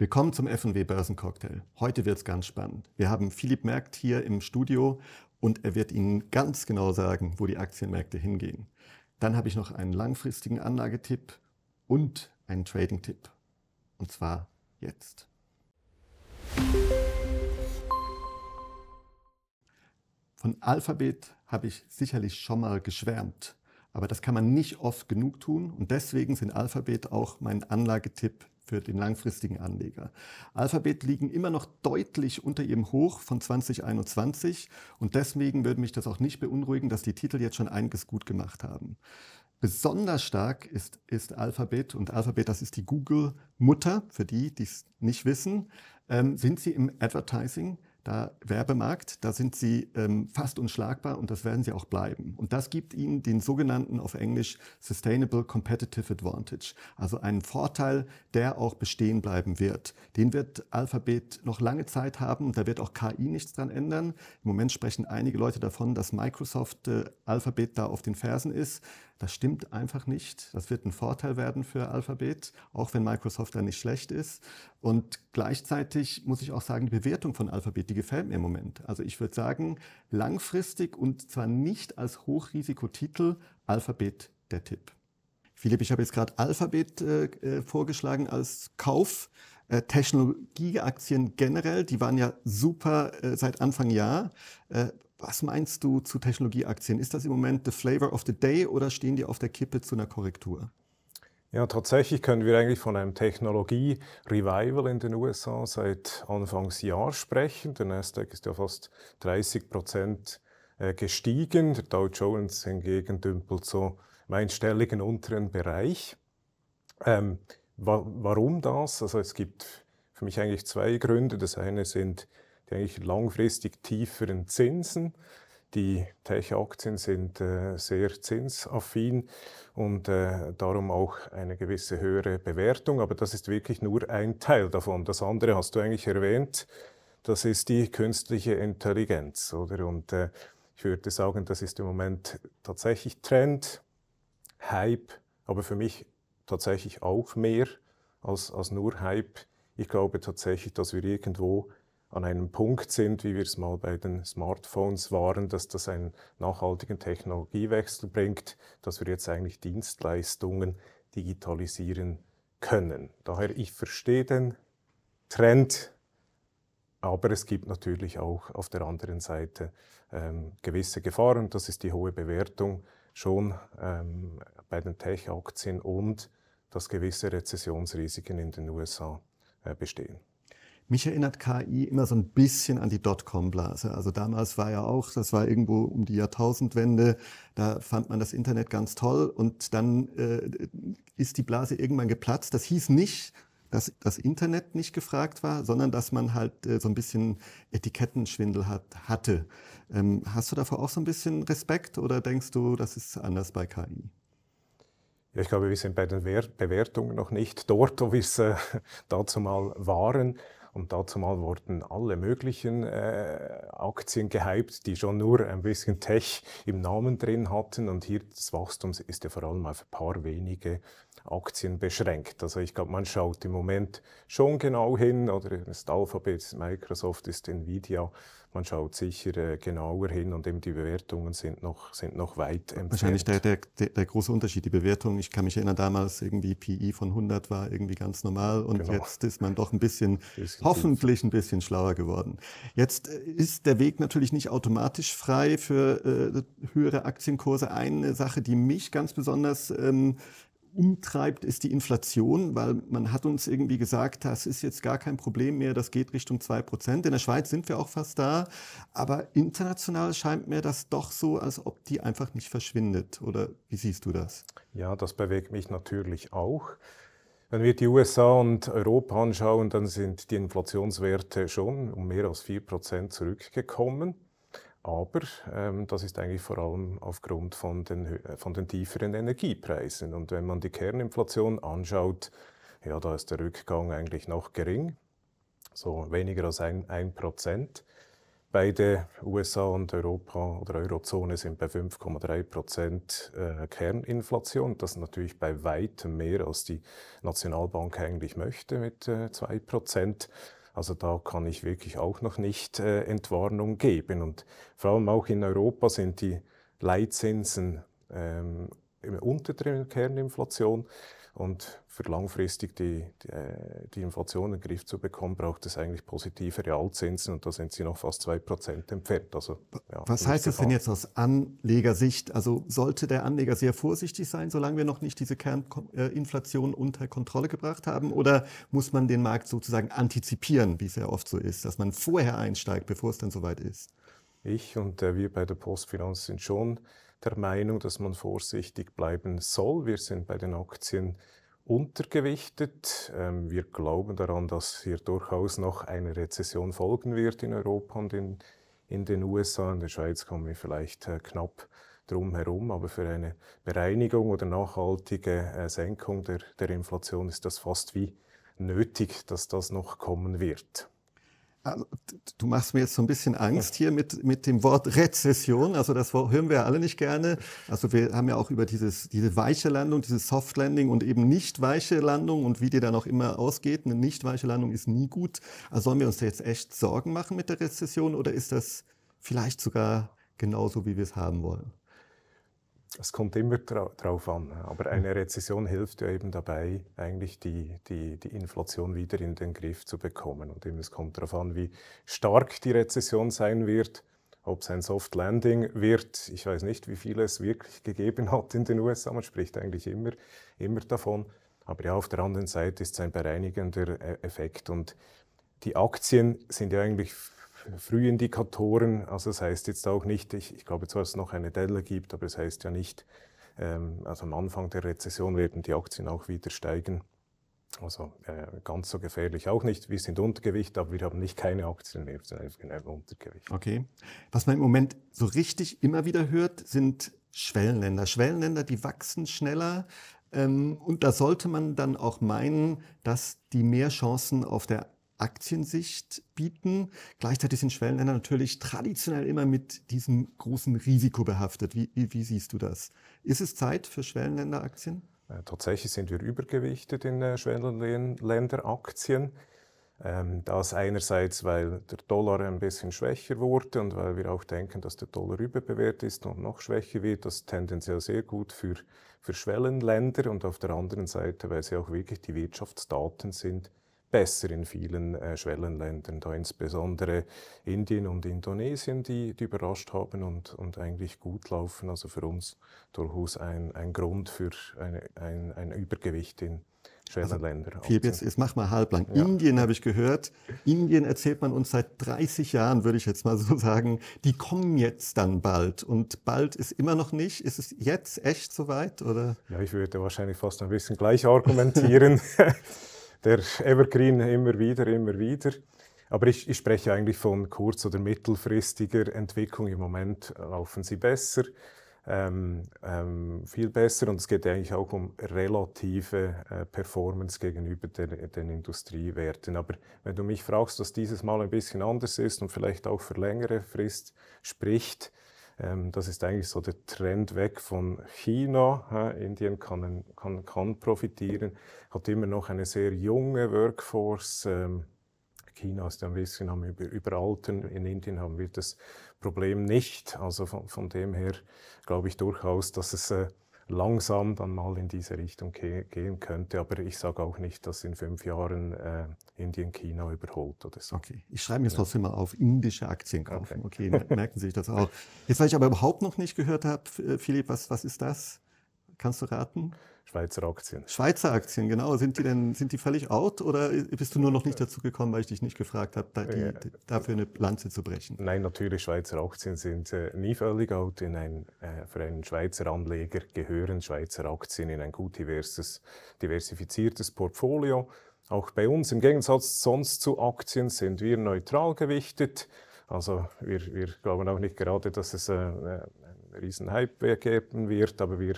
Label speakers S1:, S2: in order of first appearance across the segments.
S1: Willkommen zum FW Börsencocktail. Heute wird es ganz spannend. Wir haben Philipp Merkt hier im Studio und er wird Ihnen ganz genau sagen, wo die Aktienmärkte hingehen. Dann habe ich noch einen langfristigen Anlagetipp und einen Trading-Tipp. Und zwar jetzt. Von Alphabet habe ich sicherlich schon mal geschwärmt, aber das kann man nicht oft genug tun und deswegen sind Alphabet auch mein Anlagetipp für den langfristigen Anleger. Alphabet liegen immer noch deutlich unter ihrem Hoch von 2021 und deswegen würde mich das auch nicht beunruhigen, dass die Titel jetzt schon einiges gut gemacht haben. Besonders stark ist, ist Alphabet und Alphabet, das ist die Google-Mutter, für die, die es nicht wissen, ähm, sind sie im Advertising da Werbemarkt, da sind sie ähm, fast unschlagbar und das werden sie auch bleiben. Und das gibt ihnen den sogenannten auf Englisch Sustainable Competitive Advantage, also einen Vorteil, der auch bestehen bleiben wird. Den wird Alphabet noch lange Zeit haben und da wird auch KI nichts dran ändern. Im Moment sprechen einige Leute davon, dass Microsoft äh, Alphabet da auf den Fersen ist das stimmt einfach nicht. Das wird ein Vorteil werden für Alphabet, auch wenn Microsoft da nicht schlecht ist. Und gleichzeitig muss ich auch sagen, die Bewertung von Alphabet, die gefällt mir im Moment. Also ich würde sagen, langfristig und zwar nicht als Hochrisikotitel Alphabet der Tipp. Philipp, ich habe jetzt gerade Alphabet äh, äh vorgeschlagen als Kauf. Äh, Technologieaktien generell, die waren ja super äh, seit Anfang Jahr. Äh, was meinst du zu Technologieaktien? Ist das im Moment the flavor of the day oder stehen die auf
S2: der Kippe zu einer Korrektur? Ja, tatsächlich können wir eigentlich von einem Technologie-Revival in den USA seit Anfangsjahr sprechen. Der Nasdaq ist ja fast 30 Prozent äh, gestiegen. Der Dow Jones hingegen dümpelt so im einstelligen unteren Bereich. Ähm, wa warum das? Also es gibt für mich eigentlich zwei Gründe. Das eine sind die eigentlich langfristig tieferen Zinsen. Die Tech-Aktien sind äh, sehr zinsaffin und äh, darum auch eine gewisse höhere Bewertung. Aber das ist wirklich nur ein Teil davon. Das andere hast du eigentlich erwähnt. Das ist die künstliche Intelligenz, oder? Und äh, ich würde sagen, das ist im Moment tatsächlich Trend, Hype, aber für mich tatsächlich auch mehr als, als nur Hype. Ich glaube tatsächlich, dass wir irgendwo an einem Punkt sind, wie wir es mal bei den Smartphones waren, dass das einen nachhaltigen Technologiewechsel bringt, dass wir jetzt eigentlich Dienstleistungen digitalisieren können. Daher, ich verstehe den Trend, aber es gibt natürlich auch auf der anderen Seite ähm, gewisse Gefahren. Das ist die hohe Bewertung schon ähm, bei den Tech-Aktien und dass gewisse Rezessionsrisiken in den USA äh, bestehen.
S1: Mich erinnert KI immer so ein bisschen an die Dotcom-Blase. Also damals war ja auch, das war irgendwo um die Jahrtausendwende, da fand man das Internet ganz toll und dann äh, ist die Blase irgendwann geplatzt. Das hieß nicht, dass das Internet nicht gefragt war, sondern dass man halt äh, so ein bisschen Etikettenschwindel hat, hatte.
S2: Ähm, hast du davor auch so ein bisschen Respekt oder denkst du, das ist anders bei KI? Ja, ich glaube, wir sind bei den Bewertungen noch nicht dort, wo wir es äh, dazu mal waren. Und dazu mal wurden alle möglichen äh, Aktien gehypt, die schon nur ein bisschen Tech im Namen drin hatten. Und hier das Wachstum ist ja vor allem auf ein paar wenige Aktien beschränkt. Also ich glaube, man schaut im Moment schon genau hin, oder ist Alphabet, ist Microsoft, ist Nvidia, man schaut sicher äh, genauer hin und eben die Bewertungen sind noch, sind noch weit entfernt. Wahrscheinlich der,
S1: der, der große Unterschied, die Bewertung, ich kann mich erinnern, damals irgendwie PI e von 100 war irgendwie ganz normal und genau. jetzt ist man doch ein bisschen, bisschen hoffentlich ein bisschen schlauer geworden. Jetzt äh, ist der Weg natürlich nicht automatisch frei für äh, höhere Aktienkurse. Eine Sache, die mich ganz besonders ähm, umtreibt, ist die Inflation, weil man hat uns irgendwie gesagt, das ist jetzt gar kein Problem mehr, das geht Richtung 2%. In der Schweiz sind wir auch fast da, aber
S2: international scheint mir das doch so, als ob die einfach nicht verschwindet. Oder wie siehst du das? Ja, das bewegt mich natürlich auch. Wenn wir die USA und Europa anschauen, dann sind die Inflationswerte schon um mehr als 4% zurückgekommen. Aber ähm, das ist eigentlich vor allem aufgrund von den, äh, von den tieferen Energiepreisen. Und wenn man die Kerninflation anschaut, ja, da ist der Rückgang eigentlich noch gering, so weniger als ein, ein Beide USA und Europa oder Eurozone sind bei 5,3 Prozent äh, Kerninflation. Das ist natürlich bei weitem mehr, als die Nationalbank eigentlich möchte mit 2 äh, Prozent. Also da kann ich wirklich auch noch nicht äh, Entwarnung geben. Und vor allem auch in Europa sind die Leitzinsen ähm, unter der Kerninflation. Und für langfristig die, die, äh, die, Inflation in den Griff zu bekommen, braucht es eigentlich positive Realzinsen und da sind sie noch fast zwei Prozent entfernt. Also, ja, Was heißt das denn jetzt
S1: aus Anlegersicht? Also sollte der Anleger sehr vorsichtig sein, solange wir noch nicht diese Kerninflation unter Kontrolle gebracht haben? Oder muss man den Markt
S2: sozusagen antizipieren, wie es ja oft so ist, dass man vorher einsteigt, bevor es dann soweit ist? Ich und äh, wir bei der Postfinanz sind schon der Meinung, dass man vorsichtig bleiben soll. Wir sind bei den Aktien untergewichtet. Ähm, wir glauben daran, dass hier durchaus noch eine Rezession folgen wird in Europa und in, in den USA. In der Schweiz kommen wir vielleicht äh, knapp drum herum, aber für eine Bereinigung oder nachhaltige äh, Senkung der, der Inflation ist das fast wie nötig, dass das noch kommen wird.
S1: Also, du machst mir jetzt so ein bisschen Angst hier mit, mit dem Wort Rezession. Also das hören wir ja alle nicht gerne. Also wir haben ja auch über dieses, diese weiche Landung, dieses Soft Landing und eben nicht weiche Landung und wie die dann auch immer ausgeht. Eine nicht weiche Landung ist nie gut. Also sollen wir uns jetzt echt Sorgen machen mit der Rezession oder ist das vielleicht
S2: sogar genauso, wie wir es haben wollen? Es kommt immer darauf an. Ne? Aber eine Rezession hilft ja eben dabei, eigentlich die, die, die Inflation wieder in den Griff zu bekommen. Und eben es kommt darauf an, wie stark die Rezession sein wird, ob es ein Soft Landing wird. Ich weiß nicht, wie viele es wirklich gegeben hat in den USA. Man spricht eigentlich immer, immer davon. Aber ja, auf der anderen Seite ist es ein bereinigender e-, Effekt. Und die Aktien sind ja eigentlich Frühindikatoren. Also das heißt jetzt auch nicht, ich, ich glaube zwar, dass es noch eine Delle gibt, aber es das heißt ja nicht, ähm, also am Anfang der Rezession werden die Aktien auch wieder steigen. Also äh, ganz so gefährlich auch nicht. Wir sind Untergewicht, aber wir haben nicht keine Aktien mehr, sondern einfach Untergewicht. Okay.
S1: Was man im Moment so richtig immer wieder hört, sind Schwellenländer. Schwellenländer, die wachsen schneller. Ähm, und da sollte man dann auch meinen, dass die mehr Chancen auf der Aktiensicht bieten. Gleichzeitig sind Schwellenländer natürlich traditionell immer mit diesem großen Risiko behaftet. Wie, wie, wie siehst du das? Ist es Zeit für
S2: Schwellenländeraktien? Äh, tatsächlich sind wir übergewichtet in äh, Schwellenländeraktien. Ähm, das einerseits, weil der Dollar ein bisschen schwächer wurde und weil wir auch denken, dass der Dollar überbewertet ist und noch schwächer wird. Das ist tendenziell sehr gut für, für Schwellenländer und auf der anderen Seite, weil sie auch wirklich die Wirtschaftsdaten sind, besser in vielen äh, Schwellenländern, da insbesondere Indien und Indonesien, die, die überrascht haben und, und eigentlich gut laufen. Also für uns durchaus ein, ein Grund für eine, ein, ein Übergewicht in also Schwellenländern. Also, Philipp, jetzt, jetzt
S1: mach mal halblang. Ja. Indien habe ich gehört. Indien erzählt man uns seit 30 Jahren, würde ich jetzt mal so sagen. Die
S2: kommen jetzt dann bald. Und bald ist immer noch nicht. Ist es jetzt echt soweit? Oder? Ja, ich würde wahrscheinlich fast ein bisschen gleich argumentieren. der Evergreen immer wieder, immer wieder. Aber ich, ich, spreche eigentlich von kurz- oder mittelfristiger Entwicklung. Im Moment laufen sie besser, ähm, ähm, viel besser. Und es geht eigentlich auch um relative äh, Performance gegenüber der, den Industriewerten. Aber wenn du mich fragst, was dieses Mal ein bisschen anders ist und vielleicht auch für längere Frist spricht, ähm, das ist eigentlich so der Trend weg von China. Indien kann, kann, kann profitieren, hat immer noch eine sehr junge Workforce. Ähm, China ist ein bisschen am Überalten. In Indien haben wir das Problem nicht. Also von, von dem her glaube ich durchaus, dass es äh, langsam dann mal in diese Richtung gehen könnte. Aber ich sage auch nicht, dass in fünf Jahren äh, Indien China überholt oder so. Okay, ich schreibe mir ja.
S1: trotzdem mal auf indische Aktien kaufen. Okay, okay merken Sie sich das auch. Jetzt, was ich aber überhaupt noch nicht gehört habe, Philipp, was, was ist das? Kannst du
S2: raten? Schweizer Aktien.
S1: Schweizer Aktien, genau. Sind die denn, sind die völlig out oder bist du nur noch nicht dazu gekommen, weil ich dich nicht gefragt habe, da die, äh,
S2: dafür eine Lanze zu brechen? Nein, natürlich Schweizer Aktien sind äh, nie völlig out. In ein, äh, für einen Schweizer Anleger gehören Schweizer Aktien in ein gut diverses, diversifiziertes Portfolio. Auch bei uns im Gegensatz sonst zu Aktien sind wir neutral gewichtet. Also wir, wir glauben auch nicht gerade, dass es äh, äh einen riesen Hype geben wird, aber wir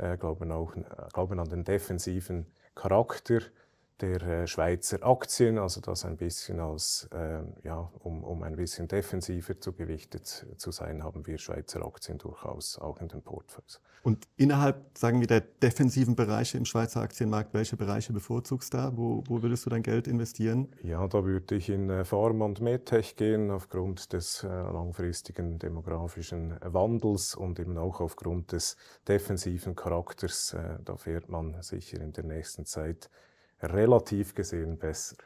S2: äh, glauben auch äh, glauben an den defensiven Charakter der äh, Schweizer Aktien, also das ein bisschen als, äh, ja, um, um ein bisschen defensiver zu gewichtet zu sein, haben wir Schweizer Aktien durchaus auch in den Portfolios. Und innerhalb, sagen wir, der
S1: defensiven Bereiche im Schweizer Aktienmarkt, welche Bereiche bevorzugst du da? Wo, wo würdest du dein Geld investieren?
S2: Ja, da würde ich in äh, Pharma und MedTech gehen, aufgrund des äh, langfristigen demografischen Wandels und eben auch aufgrund des defensiven Charakters. Äh, da fährt man sicher in der nächsten Zeit relativ gesehen besser.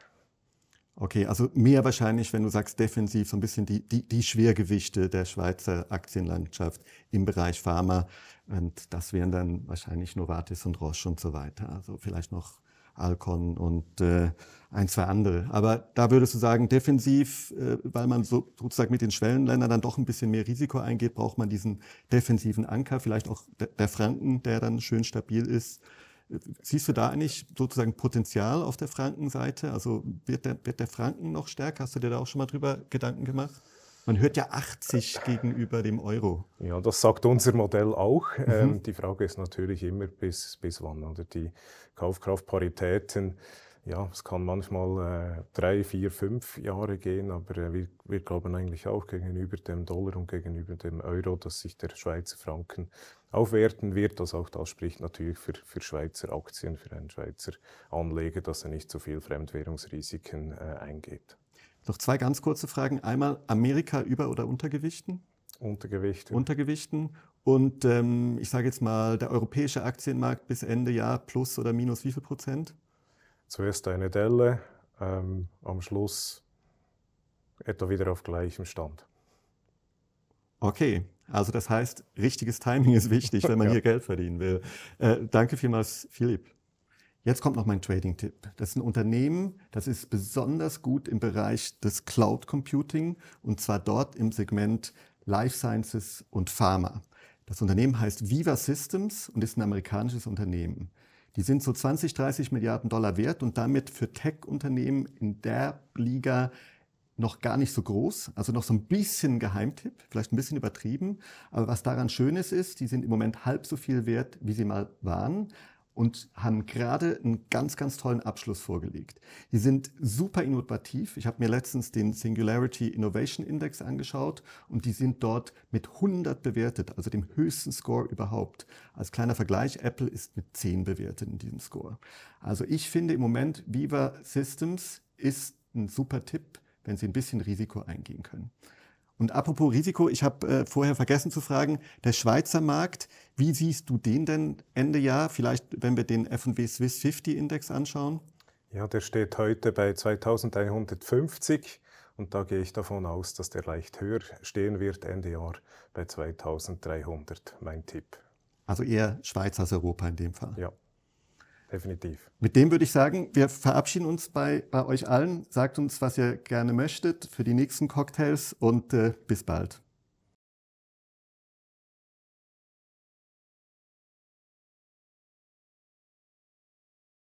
S1: Okay, also mehr wahrscheinlich, wenn du sagst, defensiv so ein bisschen die, die, die Schwergewichte der Schweizer Aktienlandschaft im Bereich Pharma. Und das wären dann wahrscheinlich Novartis und Roche und so weiter. Also vielleicht noch Alcon und äh, ein, zwei andere. Aber da würdest du sagen, defensiv, äh, weil man so, sozusagen mit den Schwellenländern dann doch ein bisschen mehr Risiko eingeht, braucht man diesen defensiven Anker, vielleicht auch der Franken, der dann schön stabil ist. Siehst du da eigentlich sozusagen Potenzial auf der Frankenseite? Also wird der, wird der Franken noch stärker? Hast du dir da auch schon mal drüber Gedanken gemacht?
S2: Man hört ja 80 gegenüber dem Euro. Ja, das sagt unser Modell auch. Mhm. Ähm, die Frage ist natürlich immer, bis, bis wann oder die Kaufkraftparitäten. Ja, es kann manchmal äh, drei, vier, fünf Jahre gehen, aber äh, wir, wir glauben eigentlich auch gegenüber dem Dollar und gegenüber dem Euro, dass sich der Schweizer Franken aufwerten wird. Also auch das spricht natürlich für, für Schweizer Aktien, für einen Schweizer Anleger, dass er nicht so viel Fremdwährungsrisiken äh, eingeht. Noch zwei ganz kurze Fragen. Einmal Amerika über- oder untergewichten?
S1: Untergewichten. Untergewichten. Und ähm, ich sage jetzt mal, der europäische Aktienmarkt bis Ende Jahr plus oder minus wie viel Prozent?
S2: Zuerst eine Delle, ähm, am Schluss etwa wieder auf gleichem Stand. Okay, also das heißt, richtiges Timing ist wichtig, wenn man ja. hier Geld verdienen will. Äh,
S1: danke vielmals, Philipp. Jetzt kommt noch mein Trading-Tipp. Das ist ein Unternehmen, das ist besonders gut im Bereich des Cloud Computing und zwar dort im Segment Life Sciences und Pharma. Das Unternehmen heißt Viva Systems und ist ein amerikanisches Unternehmen. Die sind so 20, 30 Milliarden Dollar wert und damit für Tech-Unternehmen in der Liga, noch gar nicht so groß, also noch so ein bisschen Geheimtipp, vielleicht ein bisschen übertrieben. Aber was daran schön ist, ist, die sind im Moment halb so viel wert, wie sie mal waren und haben gerade einen ganz, ganz tollen Abschluss vorgelegt. Die sind super innovativ. Ich habe mir letztens den Singularity Innovation Index angeschaut und die sind dort mit 100 bewertet, also dem höchsten Score überhaupt. Als kleiner Vergleich, Apple ist mit 10 bewertet in diesem Score. Also ich finde im Moment Viva Systems ist ein super Tipp wenn sie ein bisschen Risiko eingehen können. Und apropos Risiko, ich habe äh, vorher vergessen zu fragen, der Schweizer Markt, wie siehst du den denn Ende Jahr, vielleicht wenn wir den F&W Swiss 50 Index anschauen?
S2: Ja, der steht heute bei 2150 und da gehe ich davon aus, dass der leicht höher stehen wird Ende Jahr bei 2300, mein Tipp.
S1: Also eher Schweiz als Europa in dem Fall.
S2: Ja definitiv.
S1: Mit dem würde ich sagen, wir verabschieden uns bei, bei euch allen. Sagt uns, was ihr gerne möchtet für die nächsten Cocktails und äh, bis bald.